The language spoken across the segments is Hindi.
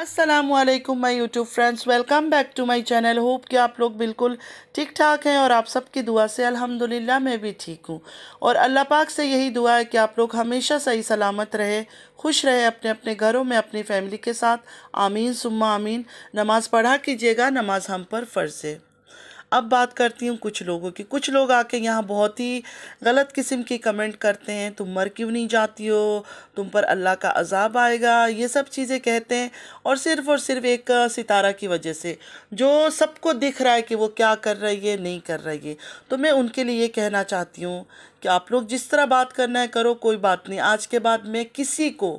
Aslam my YouTube friends welcome back to my channel hope कि आप लोग बिल्कुल ठीक ठाक हैं और आप सबकी दुआ से अल्हम्दुलिल्लाह मैं भी ठीक हूँ और अल्लाह पाक से यही दुआ है कि आप लोग हमेशा सही सलामत रहे खुश रहे अपने अपने घरों में अपनी फैमिली के साथ आमीन सुम्मा आमीन नमाज़ पढ़ा कीजिएगा नमाज़ हम पर फ़र्ज़ है अब बात करती हूँ कुछ लोगों की कुछ लोग आके यहाँ बहुत ही गलत किस्म की कमेंट करते हैं तुम मर क्यों नहीं जाती हो तुम पर अल्लाह का अजाब आएगा ये सब चीज़ें कहते हैं और सिर्फ़ और सिर्फ एक सितारा की वजह से जो सबको दिख रहा है कि वो क्या कर रही है नहीं कर रही है तो मैं उनके लिए ये कहना चाहती हूँ कि आप लोग जिस तरह बात करना है करो कोई बात नहीं आज के बाद मैं किसी को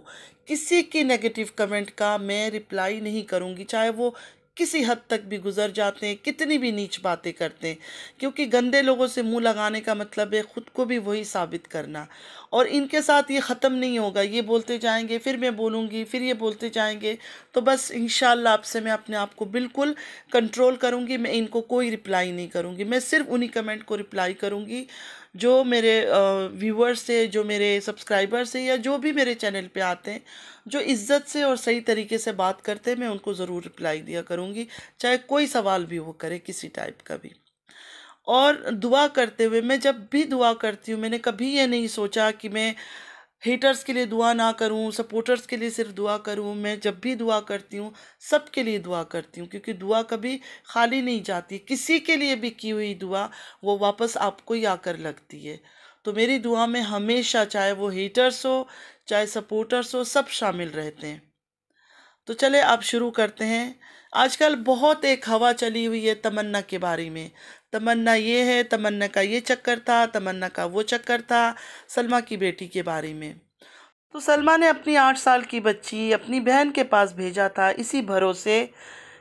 किसी की नेगेटिव कमेंट का मैं रिप्लाई नहीं करूँगी चाहे वो किसी हद तक भी गुजर जाते हैं कितनी भी नीच बातें करते हैं क्योंकि गंदे लोगों से मुंह लगाने का मतलब है ख़ुद को भी वही साबित करना और इनके साथ ये ख़त्म नहीं होगा ये बोलते जाएंगे फिर मैं बोलूँगी फिर ये बोलते जाएंगे तो बस इन आपसे मैं अपने आप को बिल्कुल कंट्रोल करूँगी मैं इनको कोई रिप्लाई नहीं करूँगी मैं सिर्फ उन्हीं कमेंट को रिप्लाई करूँगी जो मेरे व्यूअर्स से जो मेरे सब्सक्राइबर से या जो भी मेरे चैनल पे आते हैं जो इज्जत से और सही तरीके से बात करते हैं मैं उनको ज़रूर रिप्लाई दिया करूँगी चाहे कोई सवाल भी वो करे किसी टाइप का भी और दुआ करते हुए मैं जब भी दुआ करती हूँ मैंने कभी ये नहीं सोचा कि मैं हेटर्स के लिए दुआ ना करूं सपोर्टर्स के लिए सिर्फ दुआ करूं मैं जब भी दुआ करती हूं सब के लिए दुआ करती हूं क्योंकि दुआ कभी खाली नहीं जाती किसी के लिए भी की हुई दुआ वो वापस आपको ही आकर लगती है तो मेरी दुआ में हमेशा चाहे वो हेटर्स हो चाहे सपोर्टर्स हो सब शामिल रहते हैं तो चले आप शुरू करते हैं आजकल बहुत एक हवा चली हुई है तमन्ना के बारे में तमन्ना ये है तमन्ना का ये चक्कर था तमन्ना का वो चक्कर था सलमा की बेटी के बारे में तो सलमा ने अपनी आठ साल की बच्ची अपनी बहन के पास भेजा था इसी भरोसे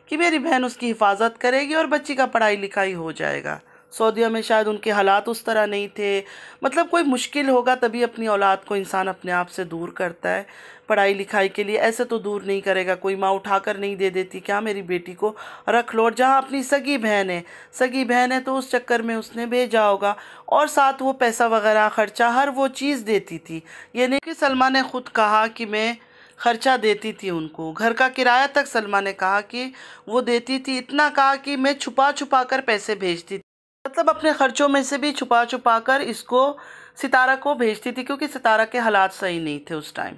कि मेरी बहन उसकी हिफाजत करेगी और बच्ची का पढ़ाई लिखाई हो जाएगा सऊदीया में शायद उनके हालात उस तरह नहीं थे मतलब कोई मुश्किल होगा तभी अपनी औलाद को इंसान अपने आप से दूर करता है पढ़ाई लिखाई के लिए ऐसे तो दूर नहीं करेगा कोई माँ उठा कर नहीं दे देती क्या मेरी बेटी को रख लो जहाँ अपनी सगी बहन है सगी बहन है तो उस चक्कर में उसने भेजा होगा और साथ वो पैसा वगैरह ख़र्चा हर वो चीज़ देती थी ये नहीं कि सलमा ने ख़ुद कहा कि मैं ख़र्चा देती थी उनको घर का किराया तक सलमा ने कहा कि वो देती थी इतना कहा कि मैं छुपा छुपा कर पैसे भेजती थी मतलब अपने ख़र्चों में से भी छुपा छुपा कर इसको सितारा को भेजती थी क्योंकि सितारा के हालात सही नहीं थे उस टाइम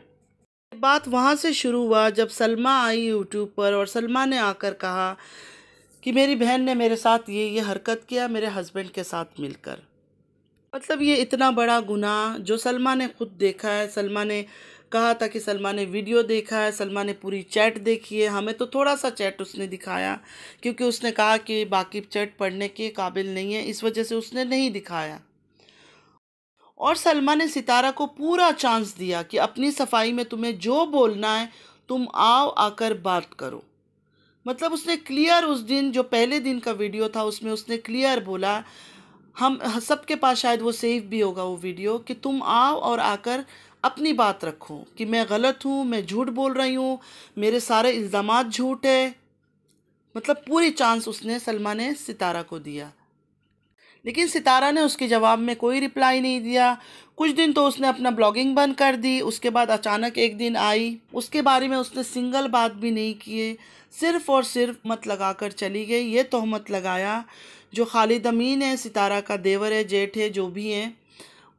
बात वहाँ से शुरू हुआ जब सलमा आई यूट्यूब पर और सलमा ने आकर कहा कि मेरी बहन ने मेरे साथ ये ये हरकत किया मेरे हस्बैंड के साथ मिलकर मतलब ये इतना बड़ा गुनाह जो सलमा ने खुद देखा है सलमा ने कहा था कि सलमा ने वीडियो देखा है सलमा ने पूरी चैट देखी है हमें तो थोड़ा सा चैट उसने दिखाया क्योंकि उसने कहा कि बाकी चैट पढ़ने के काबिल नहीं है इस वजह से उसने नहीं दिखाया और सलमा ने सितारा को पूरा चांस दिया कि अपनी सफाई में तुम्हें जो बोलना है तुम आओ आकर बात करो मतलब उसने क्लियर उस दिन जो पहले दिन का वीडियो था उसमें उसने क्लियर बोला हम सबके पास शायद वो सेव भी होगा वो वीडियो कि तुम आओ और आकर अपनी बात रखूं कि मैं गलत हूँ मैं झूठ बोल रही हूँ मेरे सारे इल्ज़ाम झूठ है मतलब पूरी चांस उसने सलमा ने सितारा को दिया लेकिन सितारा ने उसके जवाब में कोई रिप्लाई नहीं दिया कुछ दिन तो उसने अपना ब्लॉगिंग बंद कर दी उसके बाद अचानक एक दिन आई उसके बारे में उसने सिंगल बात भी नहीं किए सिर्फ़ और सिर्फ मत लगा कर चली गई ये तोहमत लगाया जो खालिद अमीन है सितारा का देवर है जेठ है जो भी है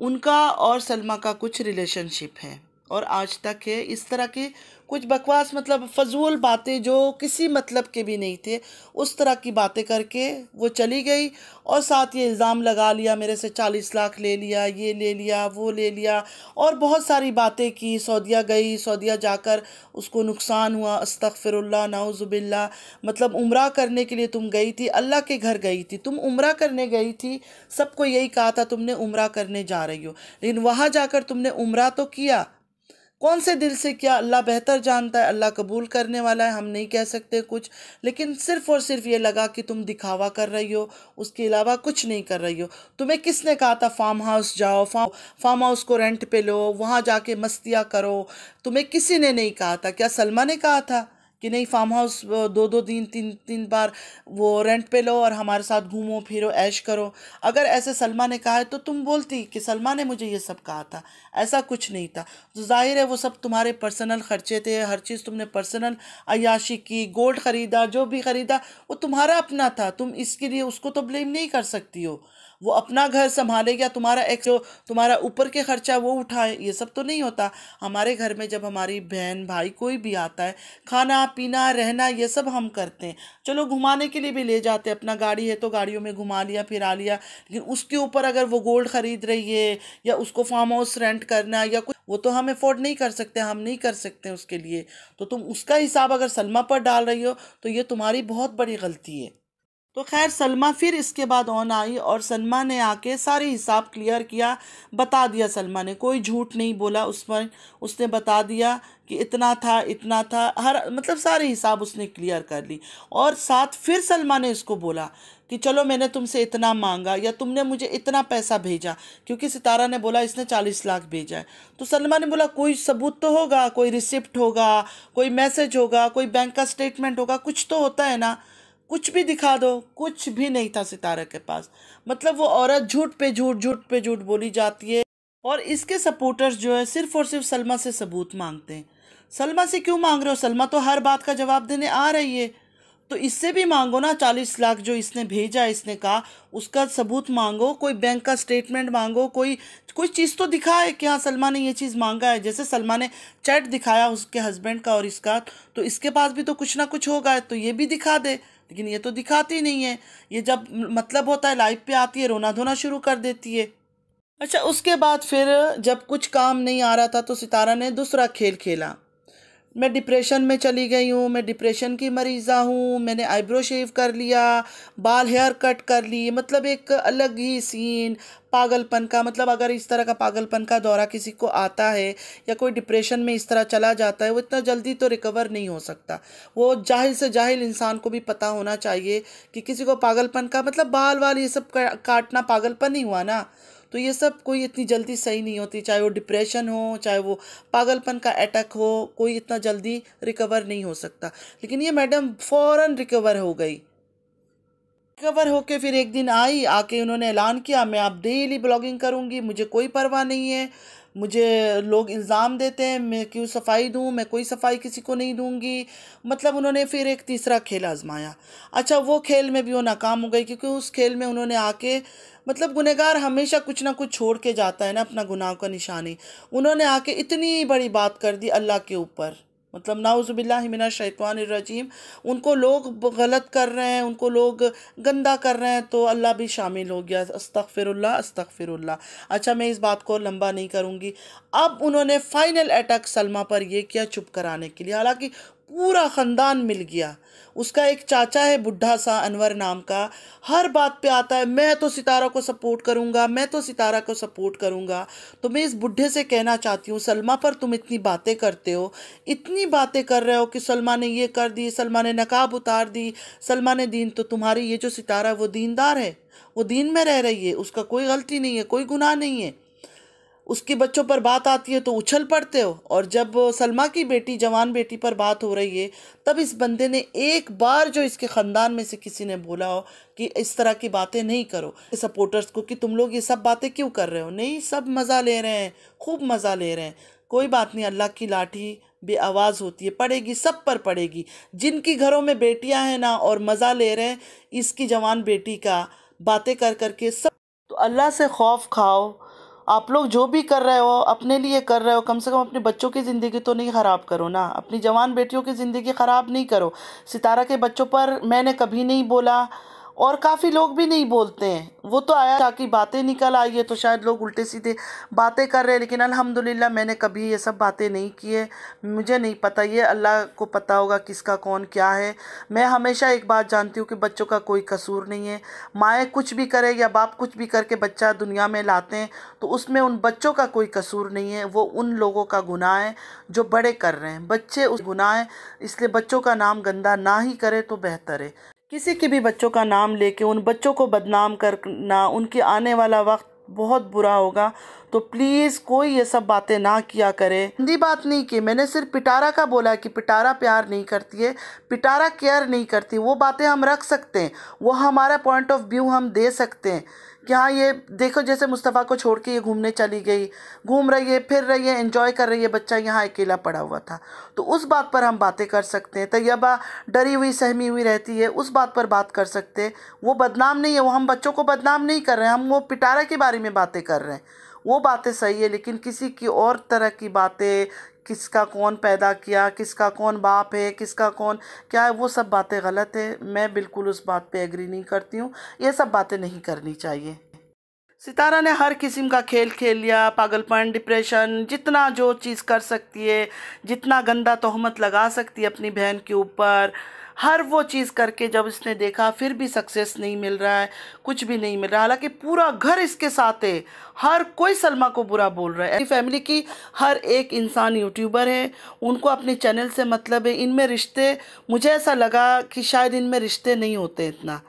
उनका और सलमा का कुछ रिलेशनशिप है और आज तक है इस तरह के कुछ बकवास मतलब फजूल बातें जो किसी मतलब के भी नहीं थे उस तरह की बातें करके वो चली गई और साथ ये इल्ज़ाम लगा लिया मेरे से चालीस लाख ले लिया ये ले लिया वो ले लिया और बहुत सारी बातें की सऊदिया गई सऊदिया जाकर उसको नुकसान हुआ अस्तफ़िरल्ला नाउज़ुबिल्ला मतलब उम्र करने के लिए तुम गई थी अल्लाह के घर गई थी तुम उम्र करने गई थी सबको यही कहा था तुमने उम्र करने जा रही हो लेकिन वहाँ जाकर तुमने उम्र तो किया कौन से दिल से क्या अल्लाह बेहतर जानता है अल्लाह कबूल करने वाला है हम नहीं कह सकते कुछ लेकिन सिर्फ और सिर्फ ये लगा कि तुम दिखावा कर रही हो उसके अलावा कुछ नहीं कर रही हो तुम्हें किसने कहा था फार्म हाउस जाओ फार्म फार्म हाउस को रेंट पे लो वहाँ जाके मस्तियाँ करो तुम्हें किसी ने नहीं कहा था क्या सलमा ने कहा था कि नहीं फार्म हाउस दो दो दिन तीन तीन बार वो रेंट पे लो और हमारे साथ घूमो फिरो ऐश करो अगर ऐसे सलमा ने कहा है तो तुम बोलती कि सलमा ने मुझे ये सब कहा था ऐसा कुछ नहीं था तो जाहिर है वो सब तुम्हारे पर्सनल खर्चे थे हर चीज़ तुमने पर्सनल अयाशी की गोल्ड ख़रीदा जो भी ख़रीदा वो तुम्हारा अपना था तुम इसके लिए उसको तो ब्लेम नहीं कर सकती हो वो अपना घर संभाले या तुम्हारा एक जो तुम्हारा ऊपर के खर्चा वो उठाए ये सब तो नहीं होता हमारे घर में जब हमारी बहन भाई कोई भी आता है खाना पीना रहना ये सब हम करते हैं चलो घुमाने के लिए भी ले जाते हैं अपना गाड़ी है तो गाड़ियों में घुमा लिया फिरा लिया लेकिन उसके ऊपर अगर वो गोल्ड ख़रीद रही है या उसको फार्म हाउस रेंट करना या कुछ वो तो हम अफोर्ड नहीं कर सकते हम नहीं कर सकते उसके लिए तो तुम उसका हिसाब अगर सलमा पर डाल रही हो तो ये तुम्हारी बहुत बड़ी गलती है तो खैर सलमा फिर इसके बाद ऑन आई और सलमा ने आके सारे हिसाब क्लियर किया बता दिया सलमा ने कोई झूठ नहीं बोला उस पर उसने बता दिया कि इतना था इतना था हर मतलब सारे हिसाब उसने क्लियर कर ली और साथ फिर सलमा ने इसको बोला कि चलो मैंने तुमसे इतना मांगा या तुमने मुझे इतना पैसा भेजा क्योंकि सितारा ने बोला इसने चालीस लाख भेजा है तो सलमा ने बोला कोई सबूत तो होगा कोई रिसिप्ट होगा कोई मैसेज होगा कोई बैंक का स्टेटमेंट होगा कुछ तो होता है ना कुछ भी दिखा दो कुछ भी नहीं था सितारा के पास मतलब वो औरत झूठ पे झूठ झूठ पे झूठ बोली जाती है और इसके सपोर्टर्स जो है सिर्फ और सिर्फ सलमा से सबूत मांगते हैं सलमा से क्यों मांग रहे हो सलमा तो हर बात का जवाब देने आ रही है तो इससे भी मांगो ना चालीस लाख जो इसने भेजा इसने कहा उसका सबूत मांगो कोई बैंक का स्टेटमेंट मांगो कोई कोई चीज़ तो दिखा है कि हाँ सलमा ने ये चीज़ मांगा है जैसे सलमा ने चैट दिखाया उसके हस्बैंड का और इसका तो इसके पास भी तो कुछ ना कुछ होगा तो ये भी दिखा दे लेकिन ये तो दिखाती नहीं है ये जब मतलब होता है लाइफ पे आती है रोना धोना शुरू कर देती है अच्छा उसके बाद फिर जब कुछ काम नहीं आ रहा था तो सितारा ने दूसरा खेल खेला मैं डिप्रेशन में चली गई हूँ मैं डिप्रेशन की मरीज़ा हूँ मैंने आईब्रो शेव कर लिया बाल हेयर कट कर ली मतलब एक अलग ही सीन पागलपन का मतलब अगर इस तरह का पागलपन का दौरा किसी को आता है या कोई डिप्रेशन में इस तरह चला जाता है वो इतना जल्दी तो रिकवर नहीं हो सकता वो जाहिल से जाहिल इंसान को भी पता होना चाहिए कि किसी को पागलपन का मतलब बाल वाल ये सब काटना पागलपन ही हुआ ना तो ये सब कोई इतनी जल्दी सही नहीं होती चाहे वो डिप्रेशन हो चाहे वो पागलपन का अटैक हो कोई इतना जल्दी रिकवर नहीं हो सकता लेकिन ये मैडम फ़ौर रिकवर हो गई कवर होके फिर एक दिन आई आके उन्होंने ऐलान किया मैं आप डेली ब्लॉगिंग करूँगी मुझे कोई परवाह नहीं है मुझे लोग इल्ज़ाम देते हैं मैं क्यों सफाई दूँ मैं कोई सफाई किसी को नहीं दूँगी मतलब उन्होंने फिर एक तीसरा खेल आजमाया अच्छा वो खेल में भी वो नाकाम हो गई क्योंकि उस खेल में उन्होंने आके मतलब गुनहगार हमेशा कुछ ना कुछ छोड़ के जाता है ना अपना गुनाह का निशानी उन्होंने आके इतनी बड़ी बात कर दी अल्लाह के ऊपर मतलब नाउज़बिल्ला शैतवानरजीम उनको लोग गलत कर रहे हैं उनको लोग गंदा कर रहे हैं तो अल्लाह भी शामिल हो गया अस्तक अस्तफ़िरल्ला अच्छा मैं इस बात को लंबा नहीं करूँगी अब उन्होंने फ़ाइनल अटैक सलमा पर यह किया चुप कराने के लिए हालाँकि पूरा ख़ानदान मिल गया उसका एक चाचा है बुढ़ा सा अनवर नाम का हर बात पे आता है मैं तो सितारा को सपोर्ट करूँगा मैं तो सितारा को सपोर्ट करूँगा तो मैं इस बुढ़े से कहना चाहती हूँ सलमा पर तुम इतनी बातें करते हो इतनी बातें कर रहे हो कि सलमा ने ये कर दी सलमा ने नकाब उतार दी सलमा ने दीन तो तुम्हारी ये जो सितारा है वो दीनदार है वो दीन में रह रही है उसका कोई गलती नहीं है कोई गुनाह नहीं है उसके बच्चों पर बात आती है तो उछल पड़ते हो और जब सलमा की बेटी जवान बेटी पर बात हो रही है तब इस बंदे ने एक बार जो इसके ख़ानदान में से किसी ने बोला हो कि इस तरह की बातें नहीं करो सपोर्टर्स को कि तुम लोग ये सब बातें क्यों कर रहे हो नहीं सब मज़ा ले रहे हैं खूब मज़ा ले रहे हैं कोई बात नहीं अल्लाह की लाठी बे आवाज़ होती है पड़ेगी सब पर पड़ेगी जिनकी घरों में बेटियां हैं ना और मज़ा ले रहे हैं इसकी जवान बेटी का बातें कर करके सब तो अल्लाह से खौफ खाओ आप लोग जो भी कर रहे हो अपने लिए कर रहे हो कम से कम अपने बच्चों की ज़िंदगी तो नहीं ख़राब करो ना अपनी जवान बेटियों की ज़िंदगी ख़राब नहीं करो सितारा के बच्चों पर मैंने कभी नहीं बोला और काफ़ी लोग भी नहीं बोलते हैं वो तो आया ताकि बातें निकल आई है तो शायद लोग उल्टे सीधे बातें कर रहे हैं लेकिन अल्हम्दुलिल्लाह मैंने कभी ये सब बातें नहीं की है मुझे नहीं पता ये अल्लाह को पता होगा किसका कौन क्या है मैं हमेशा एक बात जानती हूँ कि बच्चों का कोई कसूर नहीं है माएँ कुछ भी करे या बाप कुछ भी करके बच्चा दुनिया में लाते हैं तो उसमें उन बच्चों का कोई कसूर नहीं है वो उन लोगों का गुनाह है जो बड़े कर रहे हैं बच्चे उस गुनाह है इसलिए बच्चों का नाम गंदा ना ही करे तो बेहतर है किसी के भी बच्चों का नाम लेके उन बच्चों को बदनाम करना उनके आने वाला वक्त बहुत बुरा होगा तो प्लीज़ कोई ये सब बातें ना किया करे हिंदी बात नहीं की मैंने सिर्फ पिटारा का बोला कि पिटारा प्यार नहीं करती है पिटारा केयर नहीं करती वो बातें हम रख सकते हैं वो हमारा पॉइंट ऑफ व्यू हम दे सकते हैं कि हाँ ये देखो जैसे मुस्तफ़ा को छोड़ के ये घूमने चली गई घूम रही है फिर रही है इन्जॉय कर रही है बच्चा यहाँ अकेला पड़ा हुआ था तो उस बात पर हम बातें कर सकते हैं तैयबा डरी हुई सहमी हुई रहती है उस बात पर बात कर सकते हैं वो बदनाम नहीं है वो हम बच्चों को बदनाम नहीं कर रहे हैं हम वो पिटारा के बारे में बातें कर रहे हैं वो बातें सही है लेकिन किसी की और तरह की बातें किसका कौन पैदा किया किसका कौन बाप है किसका कौन क्या है वो सब बातें गलत है मैं बिल्कुल उस बात पे एग्री नहीं करती हूँ ये सब बातें नहीं करनी चाहिए सितारा ने हर किस्म का खेल खेल लिया पागलपन डिप्रेशन जितना जो चीज़ कर सकती है जितना गंदा तोहमत लगा सकती है अपनी बहन के ऊपर हर वो चीज़ करके जब इसने देखा फिर भी सक्सेस नहीं मिल रहा है कुछ भी नहीं मिल रहा हालांकि पूरा घर इसके साथ है हर कोई सलमा को बुरा बोल रहा है फैमिली की हर एक इंसान यूट्यूबर है उनको अपने चैनल से मतलब है इनमें रिश्ते मुझे ऐसा लगा कि शायद इनमें रिश्ते नहीं होते इतना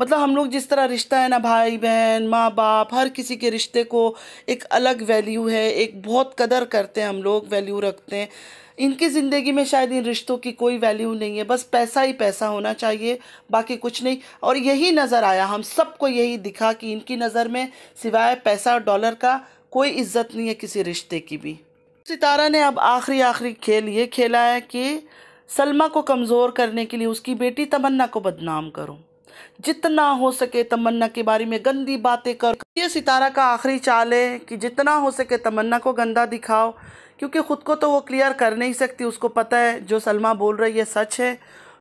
मतलब हम लोग जिस तरह रिश्ता है ना भाई बहन माँ बाप हर किसी के रिश्ते को एक अलग वैल्यू है एक बहुत कदर करते हैं हम लोग वैल्यू रखते हैं इनकी ज़िंदगी में शायद इन रिश्तों की कोई वैल्यू नहीं है बस पैसा ही पैसा होना चाहिए बाकी कुछ नहीं और यही नज़र आया हम सबको यही दिखा कि इनकी नज़र में सिवाय पैसा और डॉलर का कोई इज्जत नहीं है किसी रिश्ते की भी सितारा ने अब आखिरी आखिरी खेल ये खेला है कि सलमा को कमज़ोर करने के लिए उसकी बेटी तमन्ना को बदनाम करो जितना हो सके तमन्ना के बारे में गंदी बातें कर ये सितारा का आखिरी चाल है कि जितना हो सके तमन्ना को गंदा दिखाओ क्योंकि ख़ुद को तो वो क्लियर कर नहीं सकती उसको पता है जो सलमा बोल रही है सच है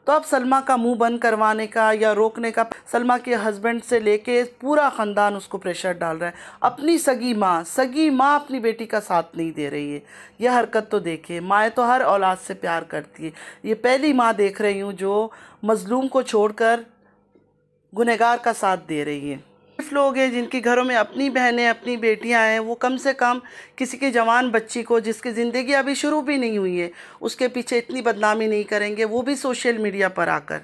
तो अब सलमा का मुंह बंद करवाने का या रोकने का सलमा के हस्बैंड से लेके पूरा ख़ानदान उसको प्रेशर डाल रहा है अपनी सगी माँ सगी माँ अपनी बेटी का साथ नहीं दे रही है यह हरकत तो देखिए माएँ तो हर औलाद से प्यार करती है ये पहली माँ देख रही हूँ जो मज़लूम को छोड़कर गुनहगार का साथ दे रही है लोग हैं जिनके घरों में अपनी बहनें अपनी बेटियां हैं वो कम से कम किसी के जवान बच्ची को जिसकी ज़िंदगी अभी शुरू भी नहीं हुई है उसके पीछे इतनी बदनामी नहीं करेंगे वो भी सोशल मीडिया पर आकर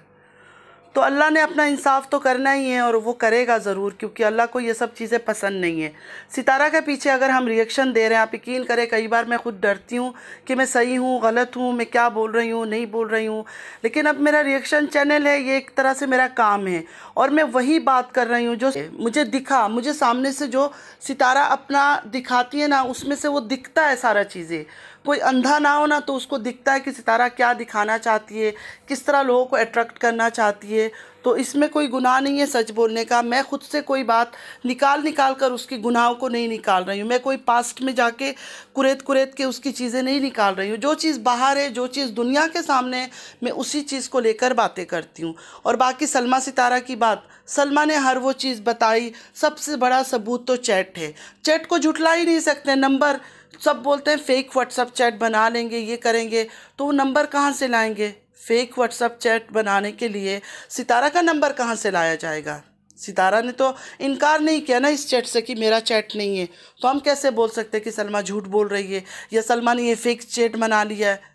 तो अल्लाह ने अपना इंसाफ तो करना ही है और वो करेगा ज़रूर क्योंकि अल्लाह को ये सब चीज़ें पसंद नहीं है सितारा के पीछे अगर हम रिएक्शन दे रहे हैं आप यकीन करें कई बार मैं खुद डरती हूँ कि मैं सही हूँ गलत हूँ मैं क्या बोल रही हूँ नहीं बोल रही हूँ लेकिन अब मेरा रिएक्शन चैनल है ये एक तरह से मेरा काम है और मैं वही बात कर रही हूँ जो मुझे दिखा मुझे सामने से जो सितारा अपना दिखाती है ना उसमें से वो दिखता है सारा चीज़ें कोई अंधा ना हो ना तो उसको दिखता है कि सितारा क्या दिखाना चाहती है किस तरह लोगों को अट्रैक्ट करना चाहती है तो इसमें कोई गुनाह नहीं है सच बोलने का मैं खुद से कोई बात निकाल निकाल कर उसकी गुनाहों को नहीं निकाल रही हूँ मैं कोई पास्ट में जाके कुरेद कुरेद के उसकी चीज़ें नहीं निकाल रही हूँ जो चीज़ बाहर है जो चीज़ दुनिया के सामने मैं उसी चीज़ को लेकर बातें करती हूँ और बाकी सलमा सितारा की बात सलमा ने हर वो चीज़ बताई सबसे बड़ा सबूत तो चैट है चैट को झुटला ही नहीं सकते नंबर सब बोलते हैं फ़ेक व्हाट्सअप चैट बना लेंगे ये करेंगे तो वो नंबर कहाँ से लाएंगे फ़ेक व्हाट्सअप चैट बनाने के लिए सितारा का नंबर कहाँ से लाया जाएगा सितारा ने तो इनकार नहीं किया ना इस चैट से कि मेरा चैट नहीं है तो हम कैसे बोल सकते कि सलमा झूठ बोल रही है या सलमा ने ये फेक चैट बना लिया है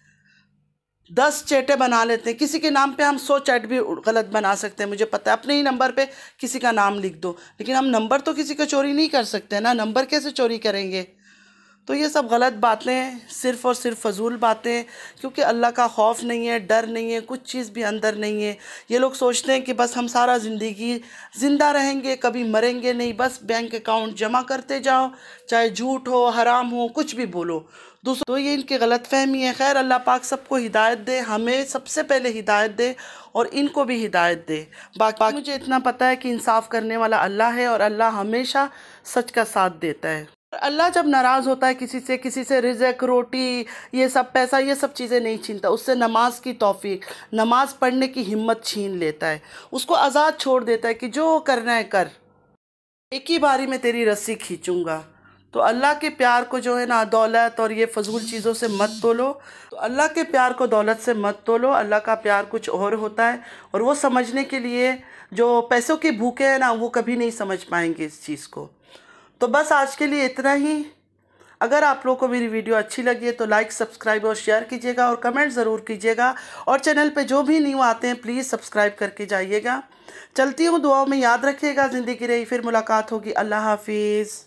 दस चैटें बना लेते हैं किसी के नाम पे हम सौ चैट भी गलत बना सकते हैं मुझे पता है अपने ही नंबर पे किसी का नाम लिख दो लेकिन हम नंबर तो किसी का चोरी नहीं कर सकते ना नंबर कैसे चोरी करेंगे तो ये सब गलत बातें सिर्फ़ और सिर्फ फजूल बातें क्योंकि अल्लाह का खौफ नहीं है डर नहीं है कुछ चीज़ भी अंदर नहीं है ये लोग सोचते हैं कि बस हम सारा ज़िंदगी ज़िंदा रहेंगे कभी मरेंगे नहीं बस बैंक अकाउंट जमा करते जाओ चाहे झूठ हो हराम हो कुछ भी बोलो दूसरों तो ये इनकी गलत फहमी है खैर अल्लाह पाक सबको हिदायत दे हमें सबसे पहले हिदायत दे और इनको भी हिदायत दे बाकी बाक मुझे इतना पता है कि इंसाफ करने वाला अल्लाह है और अल्लाह हमेशा सच का साथ देता है अल्लाह जब नाराज़ होता है किसी से किसी से रिजक रोटी ये सब पैसा ये सब चीज़ें नहीं छीनता उससे नमाज की तोफ़ी नमाज पढ़ने की हिम्मत छीन लेता है उसको आज़ाद छोड़ देता है कि जो करना है कर एक ही बारी में तेरी रस्सी खींचूँगा तो अल्लाह के प्यार को जो है ना दौलत और ये फजूल चीज़ों से मत तोलो तो अल्लाह के प्यार को दौलत से मत तोलो अल्लाह का प्यार कुछ और होता है और वो समझने के लिए जो पैसों के भूखे हैं ना वो कभी नहीं समझ पाएंगे इस चीज़ को तो बस आज के लिए इतना ही अगर आप लोगों को मेरी वीडियो अच्छी लगी है तो लाइक सब्सक्राइब और शेयर कीजिएगा और कमेंट ज़रूर कीजिएगा और चैनल पे जो भी न्यू आते हैं प्लीज़ सब्सक्राइब करके जाइएगा चलती हूँ दुआओं में याद रखिएगा ज़िंदगी रही फिर मुलाकात होगी अल्लाह हाफिज़